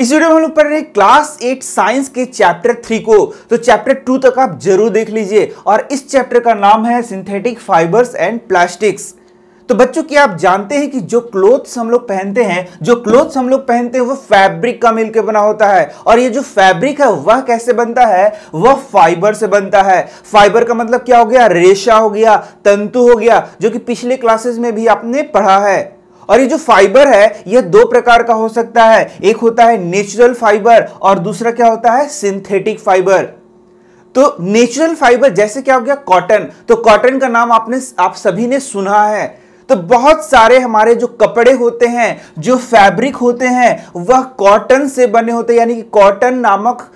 इस वीडियो में हम लोग पढ़ रहे हैं क्लास एट साइंस के चैप्टर थ्री को तो चैप्टर टू तक आप जरूर देख लीजिए और इस चैप्टर का नाम है सिंथेटिक फाइबर्स एंड प्लास्टिक्स तो बच्चों की आप जानते हैं कि जो क्लोथ्स हम लोग पहनते हैं जो क्लोथ्स हम लोग पहनते हैं वो फैब्रिक का मिलकर बना होता है और ये जो फैब्रिक है वह कैसे बनता है वह फाइबर से बनता है फाइबर का मतलब क्या हो गया रेशा हो गया तंतु हो गया जो कि पिछले क्लासेस में भी आपने पढ़ा है और ये जो फाइबर है यह दो प्रकार का हो सकता है एक होता है नेचुरल फाइबर और दूसरा क्या होता है सिंथेटिक फाइबर तो नेचुरल फाइबर जैसे क्या हो गया कॉटन तो कॉटन का नाम आपने आप सभी ने सुना है तो बहुत सारे हमारे जो कपड़े होते हैं जो फैब्रिक होते हैं वह कॉटन से बने होते हैं यानी कि कॉटन नामक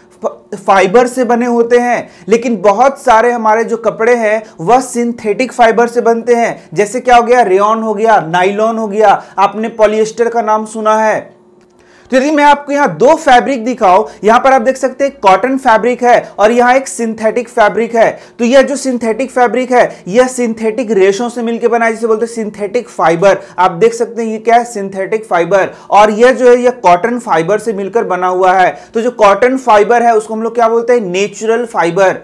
फाइबर से बने होते हैं लेकिन बहुत सारे हमारे जो कपड़े हैं वह सिंथेटिक फाइबर से बनते हैं जैसे क्या हो गया रेन हो गया नाइलॉन हो गया आपने पॉलिएस्टर का नाम सुना है यदि मैं आपको यहां दो फैब्रिक दिखाऊं यहां पर आप देख सकते हैं कॉटन फैब्रिक है और यहाँ एक सिंथेटिक फैब्रिक है तो यह जो सिंथेटिक फैब्रिक है यह सिंथेटिक रेशों से मिलकर बना जिसे बोलते हैं सिंथेटिक फाइबर आप देख सकते हैं यह क्या है सिंथेटिक फाइबर और यह जो है यह कॉटन फाइबर से मिलकर बना हुआ है तो जो कॉटन फाइबर है उसको हम लोग क्या बोलते हैं नेचुरल फाइबर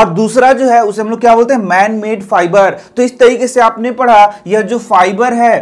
और दूसरा जो है उसे हम लोग क्या बोलते हैं मैन मेड फाइबर तो इस तरीके से आपने पढ़ा यह जो फाइबर है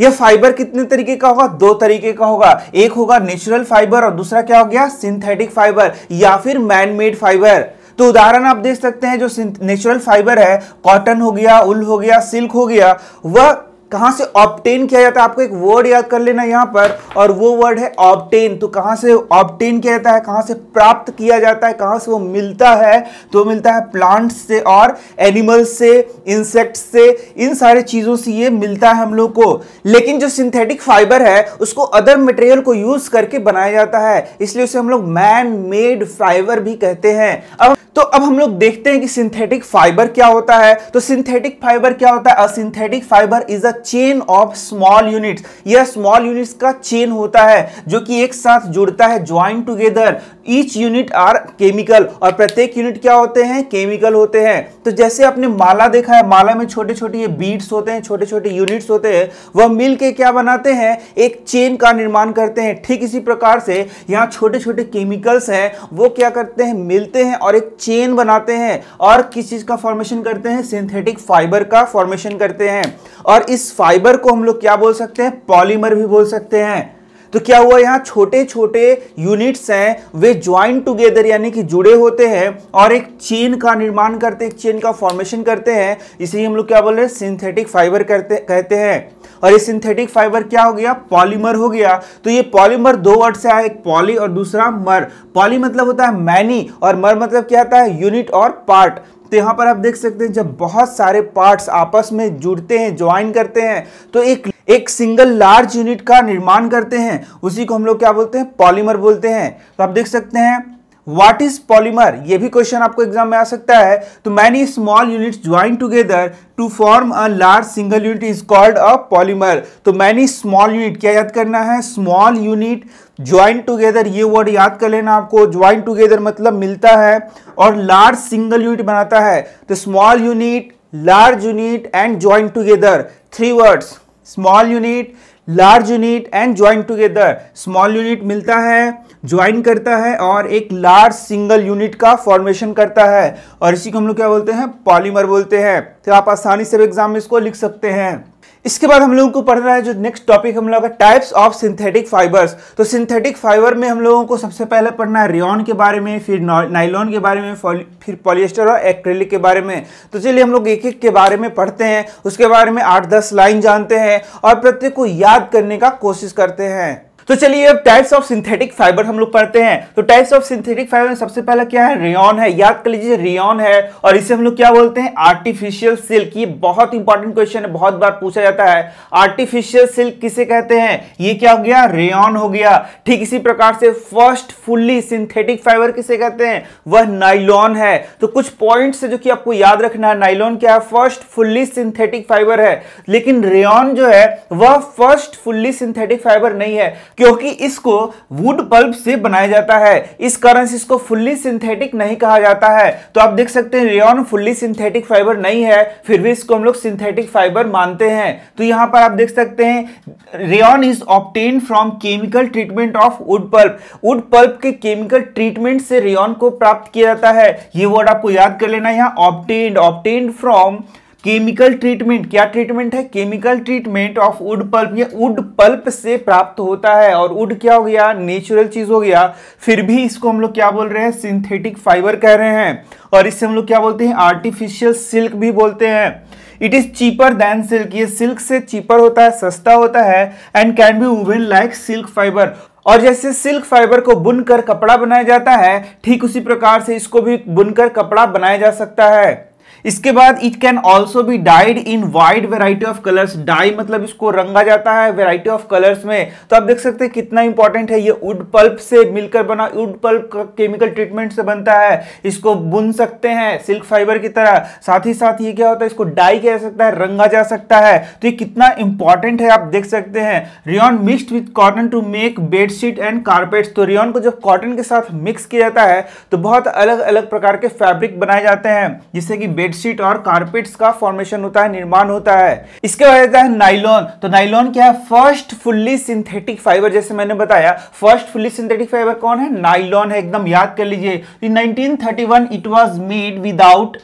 यह फाइबर कितने तरीके का होगा दो तरीके का होगा एक होगा नेचुरल फाइबर और दूसरा क्या हो गया सिंथेटिक फाइबर या फिर मैनमेड फाइबर तो उदाहरण आप देख सकते हैं जो नेचुरल फाइबर है कॉटन हो गया उल हो गया सिल्क हो गया वह कहां से ऑप्टेन किया जाता है आपको एक वर्ड याद कर लेना यहाँ पर और वो वर्ड है ऑप्टेन तो कहाँ से ऑप्टेन किया जाता है कहाँ से प्राप्त किया जाता है कहाँ से वो मिलता है तो मिलता है प्लांट्स से और एनिमल्स से इंसेक्ट से इन सारे चीज़ों से ये मिलता है हम लोग को लेकिन जो सिंथेटिक फाइबर है उसको अदर मटेरियल को यूज़ करके बनाया जाता है इसलिए उसे हम लोग मैन मेड फाइबर भी कहते हैं अब तो अब हम लोग देखते हैं कि सिंथेटिक फाइबर क्या होता है तो सिंथेटिक फाइबर क्या होता है a synthetic synthetic fibre is a chain of small units यह स्मॉल यूनिट्स का चेन होता है जो कि एक साथ जुड़ता है join together each unit are chemical और प्रत्येक यूनिट क्या होते हैं केमिकल होते हैं तो जैसे आपने माला देखा है माला में छोटे छोटे ये बीट्स होते हैं छोटे छोटे यूनिट्स होते हैं वह मिल के क्या बनाते हैं एक चेन का निर्माण करते हैं ठीक इसी प्रकार से यहाँ छोटे छोटे केमिकल्स हैं वो क्या करते हैं मिलते हैं और एक चेन बनाते हैं और किस चीज़ का फॉर्मेशन करते हैं सिंथेटिक फाइबर का फॉर्मेशन करते हैं और इस फाइबर को हम लोग क्या बोल सकते हैं पॉलीमर भी बोल सकते हैं तो क्या हुआ यहाँ छोटे छोटे यूनिट्स हैं वे ज्वाइन टुगेदर यानी कि जुड़े होते हैं और एक चेन का निर्माण करते एक चेन का फॉर्मेशन करते हैं इसे हम लोग क्या बोल रहे हैं सिंथेटिक फाइबर करते कहते हैं और ये सिंथेटिक फाइबर क्या हो गया पॉलीमर हो गया तो ये पॉलीमर दो वर्ड से आया एक पॉली और दूसरा मर पॉली मतलब होता है मैनी और मर मतलब क्या आता है यूनिट और पार्ट तो यहाँ पर आप देख सकते हैं जब बहुत सारे पार्ट्स आपस में जुड़ते हैं ज्वाइन करते हैं तो एक एक सिंगल लार्ज यूनिट का निर्माण करते हैं उसी को हम लोग क्या बोलते हैं पॉलीमर बोलते हैं तो आप देख सकते हैं व्हाट इज पॉलीमर ये भी क्वेश्चन आपको एग्जाम में आ सकता है तो many small unit join together to form a large single unit is called a polymer तो मैनी स्मॉल यूनिट क्या याद करना है स्मॉल यूनिट ज्वाइन टुगेदर ये वर्ड याद कर लेना आपको ज्वाइन टुगेदर मतलब मिलता है और लार्ज सिंगल यूनिट बनाता है तो small unit large unit and join together three words small unit large unit and join together small unit मिलता है ज्वाइन करता है और एक लार्ज सिंगल यूनिट का फॉर्मेशन करता है और इसी को हम लोग क्या बोलते हैं पॉलीमर बोलते हैं तो आप आसानी से एग्जाम में इसको लिख सकते हैं इसके बाद हम लोगों को पढ़ना है जो नेक्स्ट टॉपिक हम लोग का टाइप्स ऑफ सिंथेटिक फाइबर्स तो सिंथेटिक फाइबर में हम लोगों को सबसे पहले पढ़ना है रियॉन के बारे में फिर नाइलॉन के बारे में फिर पॉलिएस्टर और एक्रेलिक के बारे में तो चलिए हम लोग एक एक के बारे में पढ़ते हैं उसके बारे में आठ दस लाइन जानते हैं और प्रत्येक को याद करने का कोशिश करते हैं तो चलिए अब टाइप्स ऑफ सिंथेटिक फाइबर हम लोग पढ़ते हैं तो टाइप्स ऑफ सिंथेटिक फाइबर में सबसे पहला क्या है रियॉन है याद कर लीजिए रियॉन है और इसे हम लोग क्या बोलते हैं आर्टिफिशियल सिल्क ये बहुत इंपॉर्टेंट क्वेश्चन है बहुत बार पूछा जाता है आर्टिफिशियल सिल्क किसे कहते हैं ये क्या हो गया रेन हो गया ठीक इसी प्रकार से फर्स्ट फुल्ली सिंथेटिक फाइबर किसे कहते हैं वह नाइलॉन है तो कुछ पॉइंट जो कि आपको याद रखना है नाइलॉन क्या है फर्स्ट फुल्ली सिंथेटिक फाइबर है लेकिन रेन जो है वह फर्स्ट फुल्ली सिंथेटिक फाइबर नहीं है क्योंकि इसको वुड पल्प से बनाया जाता है इस कारण से इसको फुल्ली सिंथेटिक नहीं कहा जाता है तो आप देख सकते हैं रेन फुल्ली सिंथेटिक फाइबर नहीं है फिर भी इसको हम लोग सिंथेटिक फाइबर मानते हैं तो यहां पर आप देख सकते हैं rayon is obtain from chemical treatment of wood pulp wood pulp के केमिकल ट्रीटमेंट से रेन को प्राप्त किया जाता है ये वर्ड आपको याद कर लेना यहाँ obtained obtain from chemical treatment क्या ट्रीटमेंट है chemical treatment of wood pulp ये वुड पल्प से प्राप्त होता है और वुड क्या हो गया नेचुरल चीज हो गया फिर भी इसको हम लोग क्या बोल रहे हैं सिंथेटिक फाइबर कह रहे हैं और इससे हम लोग क्या बोलते हैं आर्टिफिशियल सिल्क भी बोलते हैं it is cheaper than silk ये सिल्क से चीपर होता है सस्ता होता है and can be woven like silk fibre और जैसे सिल्क फाइबर को बुनकर कपड़ा बनाया जाता है ठीक उसी प्रकार से इसको भी बुनकर कपड़ा बनाया जा सकता है इसके बाद it can also be dyed in wide variety of colours dye मतलब इसको रंगा जाता है वेराइटी ऑफ कलर्स में तो आप देख सकते हैं कितना इंपॉर्टेंट है ये वुड पल्प से मिलकर बना वुड पल्प केमिकल ट्रीटमेंट से बनता है इसको बुन सकते हैं सिल्क फाइबर की तरह साथ ही साथ ये क्या होता है इसको डाई किया जा सकता है रंगा जा सकता है तो ये कितना इंपॉर्टेंट है आप देख सकते हैं rayon mixed with cotton to make bedsheet and carpet तो रियॉन को जब कॉटन के साथ मिक्स किया जाता है तो बहुत अलग अलग प्रकार के फैब्रिक बनाए जाते हैं जिससे कि बेड बेडशीट और कार्पेट्स का फॉर्मेशन होता है निर्माण होता है इसके बाद आता है नाइलॉन तो नाइलॉन क्या है फर्स्ट फुल्ली सिंथेटिक फाइबर जैसे मैंने बताया फर्स्ट फुल्ली सिंथेटिक फाइबर कौन है नाइलॉन है एकदम याद कर लीजिए it was made without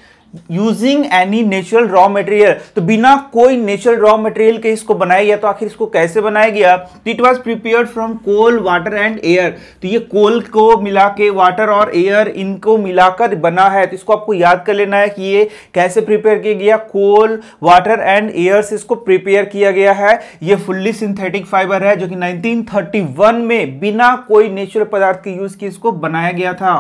using any natural raw material तो बिना कोई नेचुरल रॉ मटेरियल के इसको बनाया गया तो आखिर इसको कैसे बनाया गया it was prepare from coal water and air तो ये कोल को मिला के वाटर और एयर इनको मिलाकर बना है तो इसको आपको याद कर लेना है कि ये कैसे प्रिपेयर किया गया कोल वाटर एंड एयर से इसको प्रिपेयर किया गया है ये फुल्ली सिंथेटिक फाइबर है जो कि 1931 में बिना कोई नेचुरल पदार्थ के यूज के इसको बनाया गया था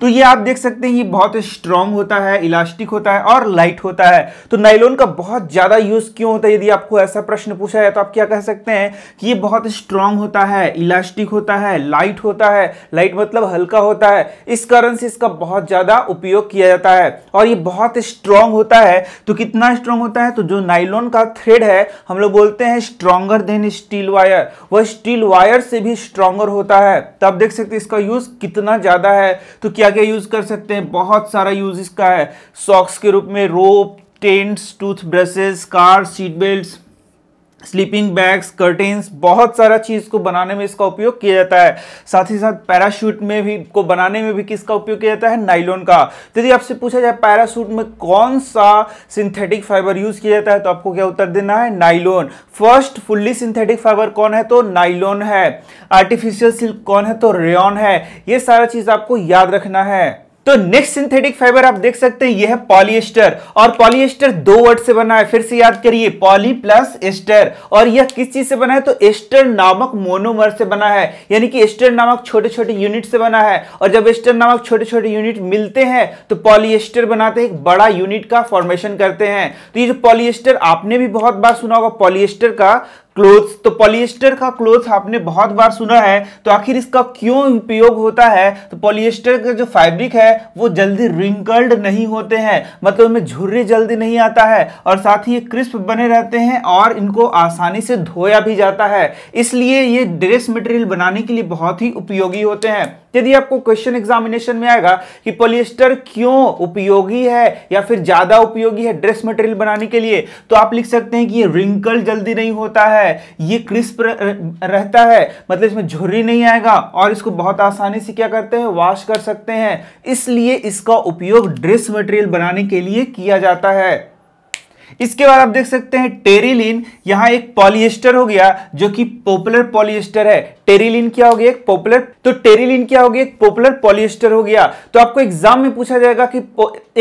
तो ये आप देख सकते हैं ये बहुत स्ट्रांग होता है इलास्टिक होता है और लाइट होता है तो नाइलोन का बहुत ज़्यादा यूज़ क्यों होता है यदि आपको ऐसा प्रश्न पूछा जाए तो आप क्या कह सकते हैं कि ये बहुत स्ट्रांग होता है इलास्टिक होता है लाइट होता है लाइट मतलब हल्का होता है इस कारण से इसका बहुत ज़्यादा उपयोग किया जाता है और ये बहुत स्ट्रांग होता है तो कितना स्ट्रांग होता है तो जो नाइलोन का थ्रेड है हम लोग बोलते हैं स्ट्रांगर देन स्टील वायर वह स्टील वायर से भी स्ट्रांगर होता है तब तो देख सकते इसका यूज़ कितना ज़्यादा है तो क्या क्या क्या यूज़ कर सकते हैं बहुत सारा यूज़ इसका है सॉक्स के रूप में rope tents tooth brushes car seat belt sleeping bags curtains बहुत सारा चीज़ को बनाने में इसका उपयोग किया जाता है साथ ही साथ पैराशूट में भी को बनाने में भी किसका उपयोग किया जाता है नाइलॉन का तो यदि आपसे पूछा जाए पैराशूट में कौन सा सिंथेटिक फाइबर यूज किया जाता है तो आपको क्या उत्तर देना है nylon first fully synthetic fibre कौन है तो नाइलॉन है आर्टिफिशियल सिल्क कौन है तो रेन है ये सारा चीज़ आपको याद रखना है तो नेक्स्ट सिंथेटिक फाइबर आप देख सकते हैं यह है पॉलिएस्टर और पॉलिएस्टर दो वर्ड से बना है फिर से याद करिए पॉली प्लस एस्टर और यह किस चीज से बना है तो एस्टर नामक मोनोमर से बना है यानी कि एस्टर नामक छोटे छोटे यूनिट से बना है और जब एस्टर नामक छोटे छोटे यूनिट मिलते हैं तो पॉलिएस्टर बनाते हैं एक बड़ा यूनिट का फॉर्मेशन करते हैं तो ये जो पॉलिएस्टर आपने भी बहुत बार सुना होगा पॉलिएस्टर का क्लोथ्स तो पॉलिएस्टर का क्लोथ आपने बहुत बार सुना है तो आखिर इसका क्यों उपयोग होता है तो पॉलिएस्टर का जो फैब्रिक है वो जल्दी रिंकल्ड नहीं होते हैं मतलब उनमें झुर्री जल्दी नहीं आता है और साथ ही ये क्रिस्प बने रहते हैं और इनको आसानी से धोया भी जाता है इसलिए ये ड्रेस मटेरियल बनाने के लिए बहुत ही उपयोगी होते हैं यदि आपको क्वेश्चन एग्जामिनेशन में आएगा कि पॉलिएस्टर क्यों उपयोगी है या फिर ज्यादा उपयोगी है ड्रेस मटेरियल बनाने के लिए तो आप लिख सकते हैं कि ये रिंकल जल्दी नहीं होता है है ये क्रिस्प रहता है मतलब इसमें झुर्री नहीं आएगा और इसको बहुत आसानी से क्या करते हैं वॉश कर सकते हैं इसलिए इसका उपयोग ड्रेस मटेरियल बनाने के लिए किया जाता है इसके बाद आप देख सकते हैं टेरिलिन यहां एक पॉलिएस्टर हो गया जो कि पॉपुलर पॉलिएस्टर है टेरिलिन क्या हो गया एक पॉपुलर तो टेरिलिन क्या हो गया एक पॉपुलर पॉलिएस्टर हो गया तो आपको एग्जाम में पूछा जाएगा कि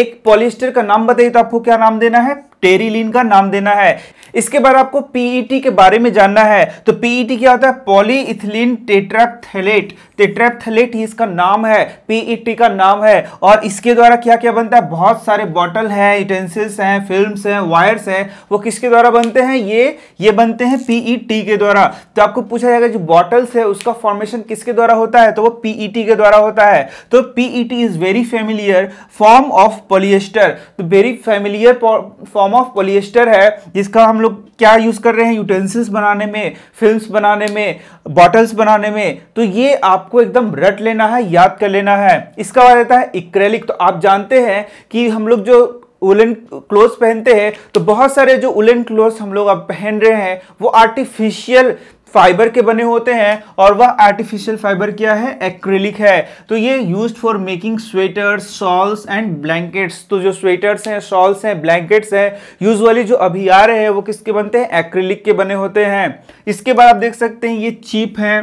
एक पॉलिएस्टर का नाम बताइए तो आपको क्या नाम देना है टेरिलीन का नाम देना है इसके बाद आपको पीईटी e के बारे में जानना है तो पीईटी e क्या होता है पॉलीइथिलीन टेट्रैपथेलेट टेट्रैपथेलेट ही इसका नाम है पीईटी e का नाम है और इसके द्वारा क्या क्या बनता है बहुत सारे बॉटल हैं यूटेंसिल्स हैं फिल्म्स हैं वायर्स हैं वो किसके द्वारा बनते हैं ये ये बनते हैं पीईटी के द्वारा तो आपको पूछा जाएगा जो बॉटल्स है उसका फॉर्मेशन किसके द्वारा होता है तो वो पीईटी के द्वारा होता है तो PET is very familiar form of polyester तो very familiar form form of polyester है जिसका हम लोग क्या यूज़ कर रहे हैं यूटेंसिल्स बनाने में फिल्म बनाने में बॉटल्स बनाने में तो ये आपको एकदम रट लेना है याद कर लेना है इसका बाद रहता है इक्रेलिक तो आप जानते हैं कि हम लोग जो उलन क्लोथ पहनते हैं तो बहुत सारे जो उलन क्लोथ हम लोग अब पहन रहे हैं वो आर्टिफिशियल फाइबर के बने होते हैं और वह आर्टिफिशियल फाइबर क्या है एक्रेलिक है तो ये used for making sweaters shawls and blankets तो जो स्वेटर्स हैं शॉल्स हैं ब्लैंकेट्स हैं यूजुअली जो अभी आ रहे हैं वो किसके बनते हैं एक्रेलिक के बने होते हैं इसके बाद आप देख सकते हैं ये चीप हैं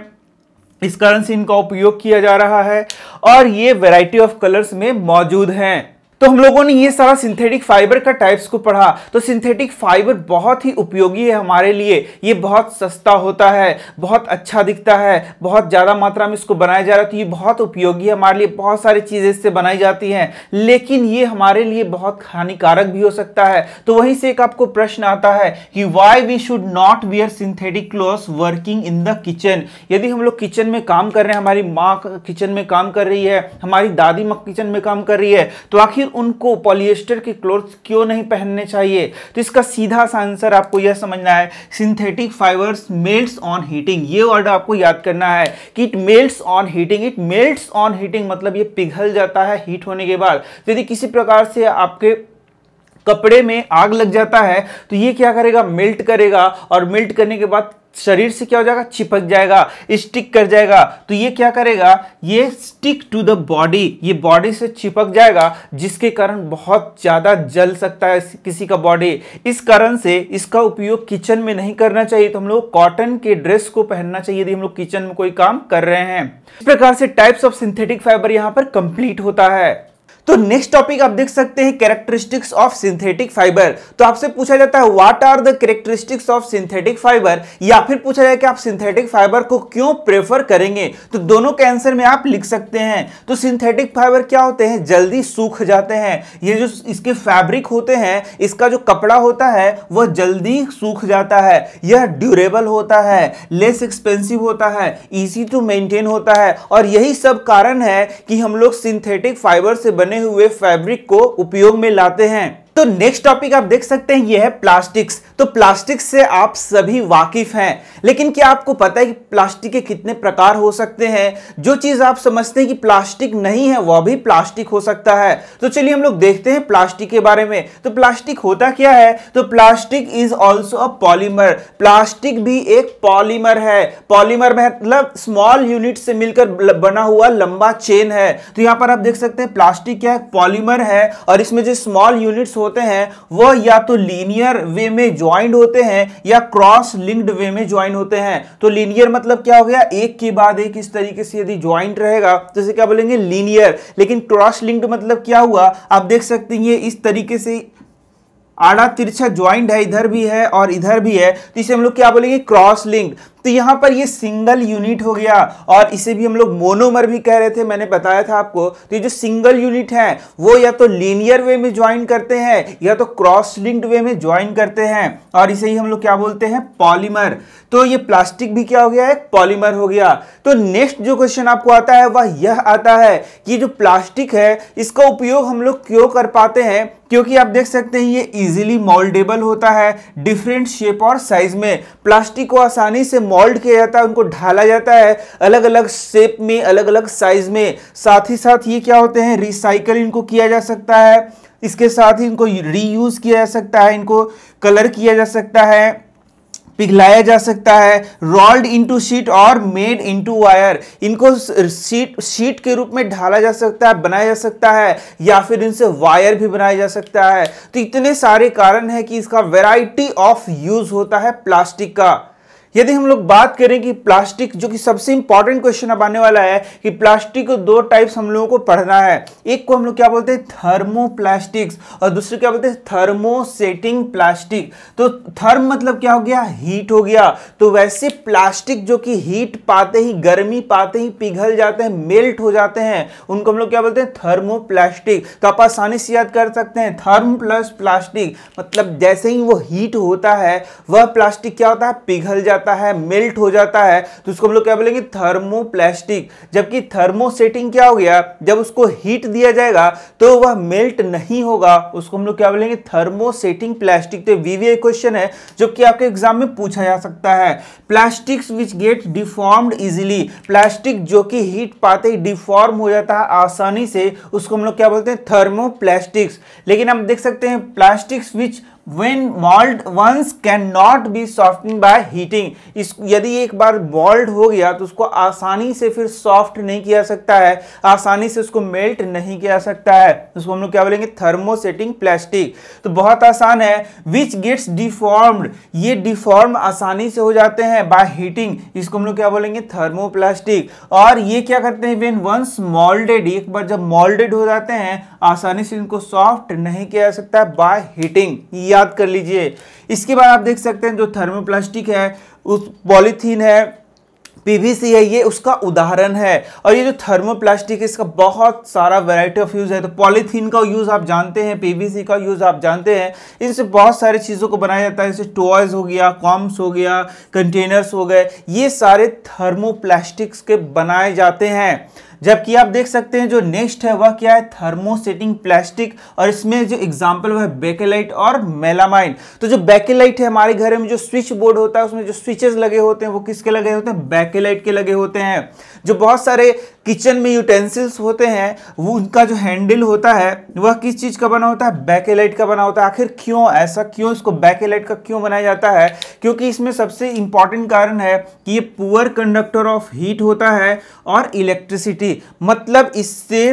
इस कारण से इनका उपयोग किया जा रहा है और ये वैरायटी ऑफ कलर्स में मौजूद हैं तो हम लोगों ने ये सारा सिंथेटिक फाइबर का टाइप्स को पढ़ा तो सिंथेटिक फाइबर बहुत ही उपयोगी है हमारे लिए ये बहुत सस्ता होता है बहुत अच्छा दिखता है बहुत ज़्यादा मात्रा में इसको बनाया जा रहा है तो ये बहुत उपयोगी है हमारे लिए बहुत सारी चीज़ें इससे बनाई जाती हैं लेकिन ये हमारे लिए बहुत हानिकारक भी हो सकता है तो वहीं से एक आपको प्रश्न आता है कि why we should not wear synthetic cloth working in the kitchen यदि हम लोग किचन में काम कर रहे हैं हमारी माँ किचन में काम कर रही है हमारी दादी माँ किचन में काम कर रही है तो आखिर उनको पॉलिएस्टर के क्लोथ क्यों नहीं पहनने चाहिए तो इसका सीधा सा आंसर आपको यह समझना है synthetic fibres melts on heating ये वर्ड आपको याद करना है कि it melts on heating it melts on heating मतलब ये पिघल जाता है हीट होने के बाद यदि किसी प्रकार से आपके कपड़े में आग लग जाता है तो ये क्या करेगा मेल्ट करेगा और मेल्ट करने के बाद शरीर से क्या हो जाएगा चिपक जाएगा स्टिक कर जाएगा तो ये क्या करेगा ये स्टिक टू द बॉडी ये बॉडी से चिपक जाएगा जिसके कारण बहुत ज़्यादा जल सकता है किसी का बॉडी इस कारण से इसका उपयोग किचन में नहीं करना चाहिए तो हम लोग कॉटन के ड्रेस को पहनना चाहिए यदि हम लोग किचन में कोई काम कर रहे हैं इस प्रकार से टाइप्स ऑफ सिंथेटिक फाइबर यहाँ पर कंप्लीट होता है तो नेक्स्ट टॉपिक आप देख सकते हैं कैरेक्टरिस्टिक्स ऑफ सिंथेटिक फाइबर तो आपसे पूछा जाता है what are the characteristics of synthetic fibre या फिर पूछा जाए कि आप सिंथेटिक फाइबर को क्यों प्रेफर करेंगे तो दोनों के आंसर में आप लिख सकते हैं तो सिंथेटिक फाइबर क्या होते हैं जल्दी सूख जाते हैं ये जो इसके फैब्रिक होते हैं इसका जो कपड़ा होता है वह जल्दी सूख जाता है यह ड्यूरेबल होता है लेस एक्सपेंसिव होता है ईजी टू मेंटेन होता है और यही सब कारण है कि हम लोग सिंथेटिक फाइबर से बने बने हुए फैब्रिक को उपयोग में लाते हैं तो नेक्स्ट टॉपिक आप देख सकते हैं ये है प्लास्टिक्स तो प्लास्टिक्स से आप सभी वाकिफ हैं लेकिन क्या आपको पता है कि प्लास्टिक के कितने प्रकार हो सकते हैं जो चीज आप समझते हैं कि प्लास्टिक नहीं है वह भी प्लास्टिक हो सकता है तो चलिए हम लोग देखते हैं प्लास्टिक के बारे में तो प्लास्टिक होता क्या है तो plastic is also a polymer plastic भी एक पॉलीमर है पॉलीमर मतलब स्मॉल यूनिट से मिलकर बना हुआ लंबा चेन है तो यहां पर आप देख सकते हैं प्लास्टिक क्या है पॉलीमर है और इसमें जो स्मॉल यूनिट्स होते हैं वह या तो लीनियर वे में ज्वाइंट होते हैं या क्रॉस लिंक्ड वे में ज्वाइंट होते हैं तो लीनियर मतलब क्या हो गया एक के बाद एक इस तरीके से यदि ज्वाइंट रहेगा तो इसे क्या बोलेंगे लीनियर लेकिन क्रॉस लिंक्ड मतलब क्या हुआ आप देख सकते हैं इस तरीके से आड़ा तिरछा ज्वाइंट है इधर भी है और इधर भी है तो इसे हम लोग क्या बोलेंगे क्रॉस लिंक तो यहां पर ये सिंगल यूनिट हो गया और इसे भी हम लोग मोनोमर भी कह रहे थे मैंने बताया था आपको तो ये जो सिंगल यूनिट है वो या तो लीनियर वे में ज्वाइन करते हैं या तो क्रॉस लिंक्ड वे में ज्वाइन करते हैं और इसे ही हम लोग क्या बोलते हैं पॉलीमर तो ये प्लास्टिक भी क्या हो गया है पॉलीमर हो गया तो नेक्स्ट जो क्वेश्चन आपको आता है वह यह आता है कि जो प्लास्टिक है इसका उपयोग हम लोग क्यों कर पाते हैं क्योंकि आप देख सकते हैं ये इजीली मोल्डेबल होता है डिफरेंट शेप और साइज में प्लास्टिक को आसानी से मोल्ड किया जाता है उनको ढाला जाता है अलग अलग शेप में अलग अलग साइज में साथ ही साथ ये क्या होते हैं रिसाइकल इनको किया जा सकता है इसके साथ ही इनको रीयूज़ किया जा सकता है इनको कलर किया जा सकता है पिघलाया जा सकता है रोल्ड इनटू शीट और मेड इनटू वायर इनको शीट शीट के रूप में ढाला जा सकता है बनाया जा सकता है या फिर इनसे वायर भी बनाया जा सकता है तो इतने सारे कारण हैं कि इसका वैरायटी ऑफ यूज होता है प्लास्टिक का यदि हम लोग बात करें कि प्लास्टिक जो कि सबसे इंपॉर्टेंट क्वेश्चन अब आने वाला है कि प्लास्टिक को दो टाइप्स हम लोगों को पढ़ना है एक को हम लोग क्या बोलते हैं थर्मोप्लास्टिक्स और दूसरे क्या बोलते हैं थर्मोसेटिंग प्लास्टिक तो थर्म मतलब क्या हो गया हीट हो गया तो वैसे प्लास्टिक जो कि हीट पाते ही गर्मी पाते ही पिघल जाते हैं मेल्ट हो जाते हैं उनको हम लोग क्या बोलते हैं थर्मो तो आप आसानी से याद कर सकते हैं थर्म प्लस प्लास्टिक मतलब जैसे ही वो हीट होता है वह प्लास्टिक क्या होता है पिघल जाता जाता है मेल्ट हो जाता है तो उसको हम लोग क्या बोलेंगे थर्मोप्लास्टिक जबकि थर्मो क्या हो गया जब उसको हीट दिया जाएगा तो वह मेल्ट नहीं होगा उसको हम लोग क्या बोलेंगे थर्मो प्लास्टिक तो वीवीआई क्वेश्चन है जो कि आपके एग्जाम में पूछा जा सकता है plastics which get deformed easily plastic जो कि हीट पाते ही डिफॉर्म हो जाता है आसानी से उसको हम लोग क्या बोलते हैं थर्मोप्लास्टिक्स लेकिन हम देख सकते हैं plastics which when mold once cannot be softened by heating इस यदि एक बार mold हो गया तो उसको आसानी से फिर सॉफ्ट नहीं किया सकता है आसानी से उसको मेल्ट नहीं किया सकता है उसको हम लोग क्या बोलेंगे थर्मोसेटिंग प्लास्टिक तो बहुत आसान है विच गेट्स डिफॉर्म्ड ये डिफॉर्म आसानी से हो जाते हैं बाय हीटिंग इसको हम लोग क्या बोलेंगे थर्मोप्लास्टिक और ये क्या करते हैं वेन वंस मोल्डेड एक बार जब मोल्डेड हो जाते हैं आसानी से इनको सॉफ्ट नहीं किया जा सकता बाय हीटिंग याद कर लीजिए इसके बाद आप देख सकते हैं जो थर्मोप्लास्टिक है उस पॉलीथीन है पीवीसी है ये उसका उदाहरण है और ये जो थर्मोप्लास्टिक है इसका बहुत सारा वैरायटी ऑफ यूज़ है तो पॉलीथीन का यूज़ आप जानते हैं पीवीसी का यूज़ आप जानते हैं इनसे बहुत सारी चीज़ों को बनाया जाता है जैसे टॉयज हो गया कॉम्स हो गया कंटेनर्स हो गए ये सारे थर्मोप्लास्टिक्स के बनाए जाते हैं जबकि आप देख सकते हैं जो नेक्स्ट है वह क्या है थर्मोसेटिंग प्लास्टिक और इसमें जो एग्जाम्पल वह बेकेलाइट और मेलामाइन तो जो बैकेलाइट है हमारे घर में जो स्विच बोर्ड होता है उसमें जो स्विचेस लगे होते हैं वो किसके लगे होते हैं बैकेलाइट के लगे होते हैं जो बहुत सारे किचन में यूटेंसिल्स होते हैं वो उनका जो हैंडल होता है वह किस चीज़ का बना होता है बैकेलाइट का बना होता है आखिर क्यों ऐसा क्यों इसको बैकेलाइट का क्यों बनाया जाता है क्योंकि इसमें सबसे इंपॉर्टेंट कारण है कि ये पुअर कंडक्टर ऑफ हीट होता है और इलेक्ट्रिसिटी मतलब इससे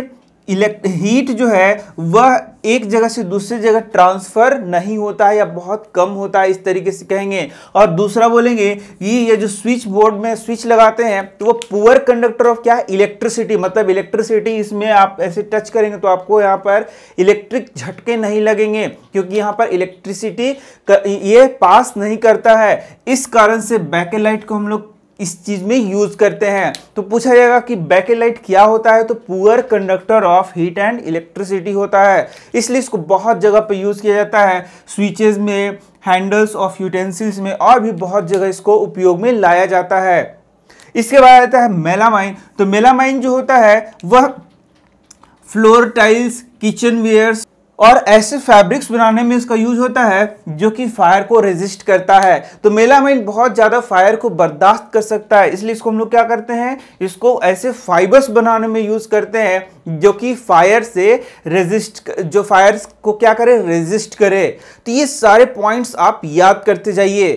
इलेक्ट हीट जो है वह एक जगह से दूसरी जगह ट्रांसफर नहीं होता है या बहुत कम होता है इस तरीके से कहेंगे और दूसरा बोलेंगे ये ये जो स्विच बोर्ड में स्विच लगाते हैं तो वो पुअर कंडक्टर ऑफ क्या है इलेक्ट्रिसिटी मतलब इलेक्ट्रिसिटी इसमें आप ऐसे टच करेंगे तो आपको यहाँ पर इलेक्ट्रिक झटके नहीं लगेंगे क्योंकि यहाँ पर इलेक्ट्रिसिटी ये पास नहीं करता है इस कारण से बैकेलाइट को हम लोग इस चीज़ में यूज़ करते हैं तो पूछा जाएगा कि बैकेलाइट क्या होता है तो poor conductor of heat and electricity होता है इसलिए इसको बहुत जगह पर यूज़ किया जाता है स्विचेज में हैंडल्स ऑफ यूटेंसिल्स में और भी बहुत जगह इसको उपयोग में लाया जाता है इसके बाद आता है मेलामाइन तो मेलामाइन जो होता है वह फ्लोर टाइल्स किचन वेयर्स और ऐसे फैब्रिक्स बनाने में इसका यूज होता है जो कि फायर को रेजिस्ट करता है तो मेलामाइन बहुत ज़्यादा फायर को बर्दाश्त कर सकता है इसलिए इसको हम लोग क्या करते हैं इसको ऐसे फाइबर्स बनाने में यूज़ करते हैं जो कि फायर से रेजिस्ट जो फायर को क्या करे रेजिस्ट करे तो ये सारे पॉइंट्स आप याद करते जाइए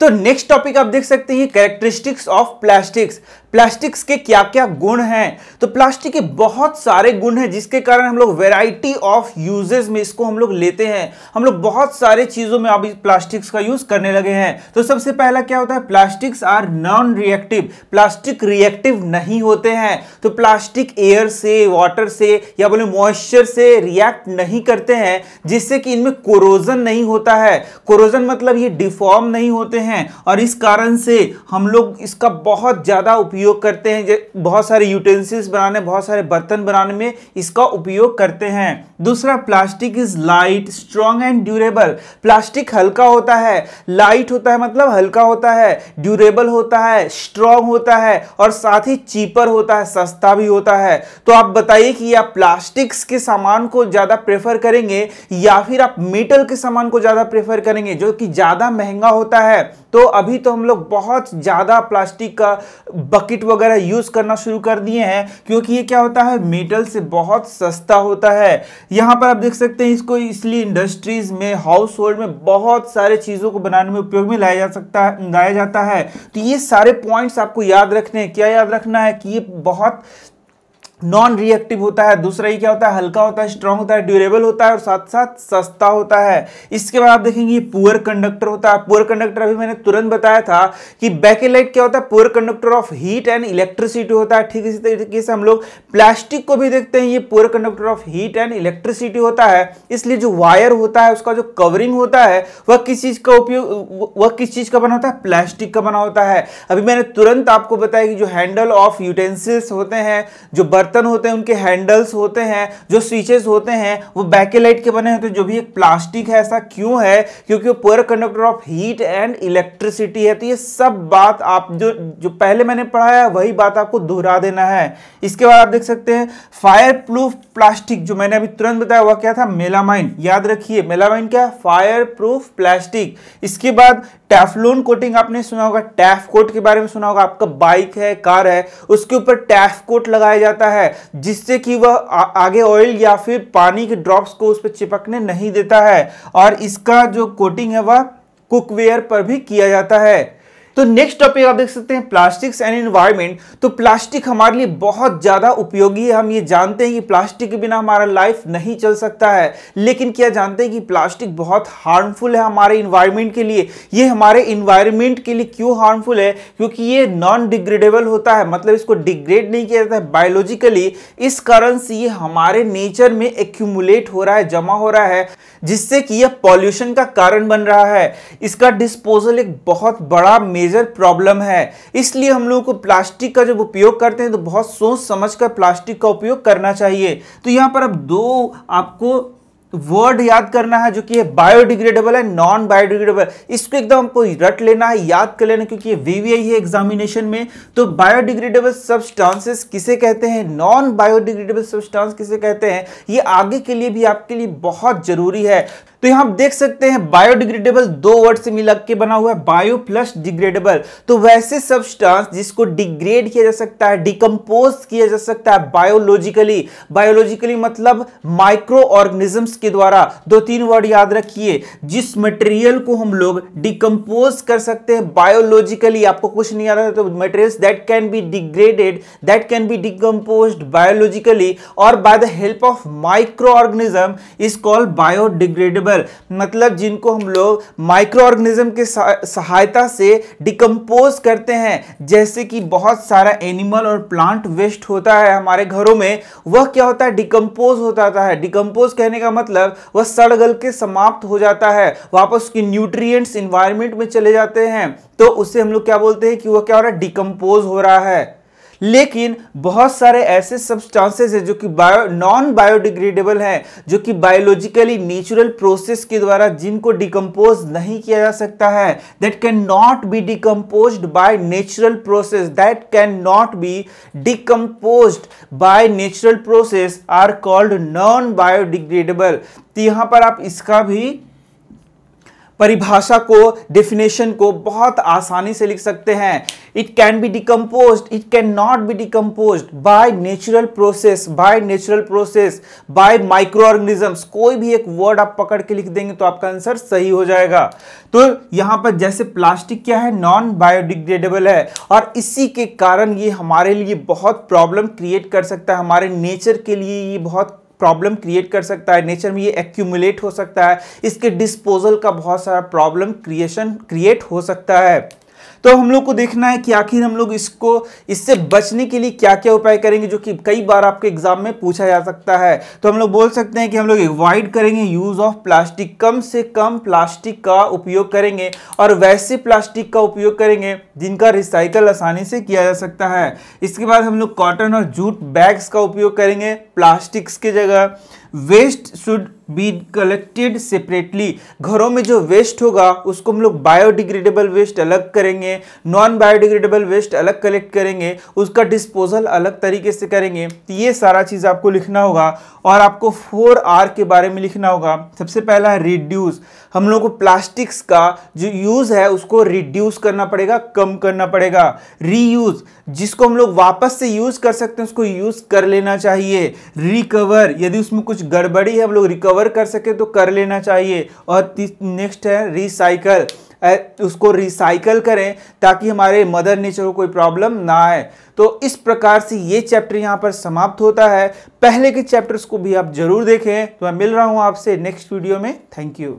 तो नेक्स्ट टॉपिक आप देख सकते हैं कैरेक्टरिस्टिक्स ऑफ प्लास्टिक्स प्लास्टिक्स के क्या क्या गुण हैं तो प्लास्टिक के बहुत सारे गुण हैं जिसके कारण हम लोग वेराइटी ऑफ यूजेज में इसको हम लोग लेते हैं हम लोग बहुत सारे चीज़ों में अभी प्लास्टिक्स का यूज़ करने लगे हैं तो सबसे पहला क्या होता है plastics are non reactive plastic reactive नहीं होते हैं तो प्लास्टिक एयर से वाटर से या बोले मॉइस्चर से रिएक्ट नहीं करते हैं जिससे कि इनमें कोरोजन नहीं होता है कोरोजन मतलब ये डिफॉर्म नहीं होते हैं और इस कारण से हम लोग इसका बहुत ज़्यादा उपयोग उपयोग करते हैं बहुत सारे यूटेंसिल्स बनाने बहुत सारे बर्तन बनाने में इसका उपयोग करते हैं दूसरा plastic is light strong and durable plastic हल्का होता है लाइट होता है मतलब हल्का होता है ड्यूरेबल होता है स्ट्रॉन्ग होता है और साथ ही चीपर होता है सस्ता भी होता है तो आप बताइए कि आप प्लास्टिक्स के सामान को ज़्यादा प्रेफर करेंगे या फिर आप मेटल के सामान को ज़्यादा प्रेफर करेंगे जो कि ज़्यादा महंगा होता है तो अभी तो हम लोग बहुत ज़्यादा प्लास्टिक का बकेट वगैरह यूज़ करना शुरू कर दिए हैं क्योंकि ये क्या होता है मेटल से बहुत सस्ता होता है यहाँ पर आप देख सकते हैं इसको इसलिए इंडस्ट्रीज़ में हाउस होल्ड में बहुत सारे चीज़ों को बनाने में उपयोग में लाया जा सकता है लाया जाता है तो ये सारे पॉइंट्स आपको याद रखने हैं क्या याद रखना है कि ये बहुत नॉन रिएक्टिव होता है दूसरा ये क्या होता है हल्का होता है स्ट्रांग होता है ड्यूरेबल होता है और साथ साथ सस्ता होता है इसके बाद आप देखेंगे ये पुअर कंडक्टर होता है पुअर कंडक्टर अभी मैंने तुरंत बताया था कि बैकेलाइट क्या होता है poor conductor of heat and electricity होता है ठीक इसी तरीके से हम लोग प्लास्टिक को भी देखते हैं ये poor conductor of heat and electricity होता है इसलिए जो वायर होता है उसका जो कवरिंग होता है वह किस चीज़ का उपयोग वह किस चीज़ का बना होता है प्लास्टिक का बना होता है अभी मैंने तुरंत आपको बताया कि जो हैंडल ऑफ यूटेंसिल्स होते हैं जो बर्तन होते हैं उनके हैंडल्स होते हैं जो स्विचेस होते हैं वो बैकेलाइट के बने होते हैं जो भी एक प्लास्टिक है ऐसा क्यों है क्योंकि वो poor conductor of heat and electricity है तो ये सब बात आप जो जो पहले मैंने पढ़ाया वही बात आपको दोहरा देना है इसके बाद आप देख सकते हैं फायर प्रूफ प्लास्टिक जो मैंने अभी तुरंत बताया वह क्या था मेलामाइन याद रखिए मेलामाइन क्या है फायर प्रूफ प्लास्टिक इसके बाद टैफलोन कोटिंग आपने सुना होगा टैफ कोट के बारे में सुना होगा आपका बाइक है कार है उसके ऊपर टैफ कोट लगाया जाता है है जिससे कि वह आगे ऑयल या फिर पानी के ड्रॉप्स को उस पर चिपकने नहीं देता है और इसका जो कोटिंग है वह कुकवेयर पर भी किया जाता है तो नेक्स्ट टॉपिक आप देख सकते हैं प्लास्टिक्स एंड एनवायरमेंट तो प्लास्टिक हमारे लिए बहुत ज़्यादा उपयोगी है हम ये जानते हैं कि प्लास्टिक के बिना हमारा लाइफ नहीं चल सकता है लेकिन क्या जानते हैं कि प्लास्टिक बहुत हार्मफुल है हमारे इन्वायरमेंट के लिए ये हमारे इन्वायरमेंट के लिए क्यों हार्मफुल है क्योंकि ये नॉन डिग्रेडेबल होता है मतलब इसको डिग्रेड नहीं किया जाता है बायोलॉजिकली इस कारण से ये हमारे नेचर में एक्यूमुलेट हो रहा है जमा हो रहा है जिससे कि यह पॉल्यूशन का कारण बन रहा है इसका डिस्पोजल एक बहुत बड़ा मेजर प्रॉब्लम है इसलिए हम लोगों को प्लास्टिक का जब उपयोग करते हैं तो बहुत सोच समझ कर प्लास्टिक का उपयोग करना चाहिए तो यहाँ पर अब दो आपको तो वर्ड याद करना है जो कि बायोडिग्रेडेबल है नॉन बायोडिग्रेडेबल इसको एकदम हमको रट लेना है याद कर लेना क्योंकि वीवीआई है एग्जामिनेशन में तो बायोडिग्रेडेबल सब्सटेंसेस किसे कहते हैं नॉन बायोडिग्रेडेबल सब्सटेंस किसे कहते हैं ये आगे के लिए भी आपके लिए बहुत जरूरी है तो यहां आप देख सकते हैं बायोडिग्रेडेबल दो वर्ड से मिला के बना हुआ है बायो प्लस डिग्रेडेबल तो वैसे सब्सटेंस जिसको डिग्रेड किया जा सकता है डिकम्पोज किया जा सकता है बायोलॉजिकली बायोलॉजिकली मतलब माइक्रो ऑर्गेनिजम्स के द्वारा दो तीन वर्ड याद रखिए जिस मटेरियल को हम लोग डिकम्पोज कर सकते हैं बायोलॉजिकली आपको कुछ नहीं याद तो materials that can be degraded that can be decompose biologically और by the help of micro organism is called biodegradable मतलब जिनको हम लोग माइक्रो ऑर्गेनिज्म के सहायता से डिकम्पोज करते हैं जैसे कि बहुत सारा एनिमल और प्लांट वेस्ट होता है हमारे घरों में वह क्या होता है डिकम्पोज होता है डिकम्पोज कहने का मतलब मतलब वह सड़ गल के समाप्त हो जाता है वापस उसकी न्यूट्रिएंट्स इन्वायरमेंट में चले जाते हैं तो उससे हम लोग क्या बोलते हैं कि वह क्या हो रहा है डिकम्पोज हो रहा है लेकिन बहुत सारे ऐसे सब्सटेंसेस हैं जो कि बायो नॉन बायोडिग्रेडेबल हैं जो कि बायोलॉजिकली नेचुरल प्रोसेस के द्वारा जिनको डिकम्पोज नहीं किया जा सकता है that can not be decompose by natural process that can not be decompose by natural process are called non biodegradable तो यहाँ पर आप इसका भी परिभाषा को डेफिनेशन को बहुत आसानी से लिख सकते हैं it can be decompose it can not be decompose by natural process by natural process by micro organisms कोई भी एक वर्ड आप पकड़ के लिख देंगे तो आपका आंसर सही हो जाएगा तो यहां पर जैसे प्लास्टिक क्या है नॉन बायोडिग्रेडेबल है और इसी के कारण ये हमारे लिए बहुत प्रॉब्लम क्रिएट कर सकता है हमारे नेचर के लिए ये बहुत प्रॉब्लम क्रिएट कर सकता है नेचर में ये एक्यूमुलेट हो सकता है इसके डिस्पोजल का बहुत सारा प्रॉब्लम क्रिएशन क्रिएट हो सकता है तो हम लोग को देखना है कि आखिर हम लोग इसको इससे बचने के लिए क्या क्या उपाय करेंगे जो कि कई बार आपके एग्जाम में पूछा जा सकता है तो हम लोग बोल सकते हैं कि हम लोग अवॉइड करेंगे यूज़ ऑफ प्लास्टिक कम से कम प्लास्टिक का उपयोग करेंगे और वैसे प्लास्टिक का उपयोग करेंगे जिनका रिसाइकल आसानी से किया जा सकता है इसके बाद हम लोग कॉटन और जूट बैग्स का उपयोग करेंगे प्लास्टिक्स की जगह waste should be collected separately घरों में जो वेस्ट होगा उसको हम लोग बायोडिग्रेडेबल वेस्ट अलग करेंगे नॉन बायोडिग्रेडेबल वेस्ट अलग कलेक्ट करेंगे उसका डिस्पोजल अलग तरीके से करेंगे तो ये सारा चीज़ आपको लिखना होगा और आपको फोर आर के बारे में लिखना होगा सबसे पहला है रिड्यूस हम लोग को प्लास्टिक्स का जो यूज़ है उसको रिड्यूस करना पड़ेगा कम करना पड़ेगा रीयूज जिसको हम लोग वापस से यूज़ कर सकते हैं उसको यूज़ कर लेना चाहिए रिकवर यदि उसमें कुछ गड़बड़ी है हम लोग रिकवर कवर कर सके तो कर लेना चाहिए और नेक्स्ट है रिसाइकल उसको रिसाइकल करें ताकि हमारे मदर नेचर को कोई प्रॉब्लम ना आए तो इस प्रकार से ये चैप्टर यहाँ पर समाप्त होता है पहले के चैप्टर्स को भी आप जरूर देखें तो मैं मिल रहा हूँ आपसे नेक्स्ट वीडियो में थैंक यू